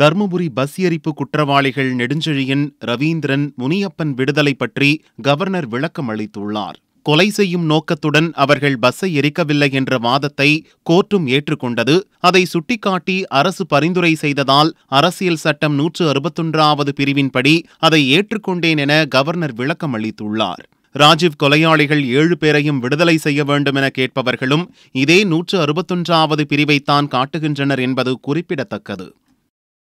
Dharmapuri bus எரிப்பு குற்றவாளிகள் நெடுஞ்செழியன் ரவீந்திரன் முனியப்பன் விடுதலை பற்றி கவர்னர் விளக்கம் அளித்துள்ளார் கொலை செய்யும் நோக்கத்துடன் அவர்கள் பஸ்ஸை எரிக்கவில்லை என்ற வாதத்தை கோர்ட்டும் ஏற்றுக்கொண்டது அதை சுட்டிக்காட்டி அரசு பரிந்துரை செய்ததால் அரசியல் சட்டம் நூற்று அறுபத்தொன்றாவது பிரிவின்படி அதை ஏற்றுக்கொண்டேன் என கவர்னர் விளக்கம் அளித்துள்ளார் ராஜீவ் கொலையாளிகள் ஏழு பேரையும் விடுதலை செய்ய வேண்டும் என கேட்பவர்களும் இதே நூற்று அறுபத்தொன்றாவது பிரிவைத்தான் காட்டுகின்றனர் என்பது குறிப்பிடத்தக்கது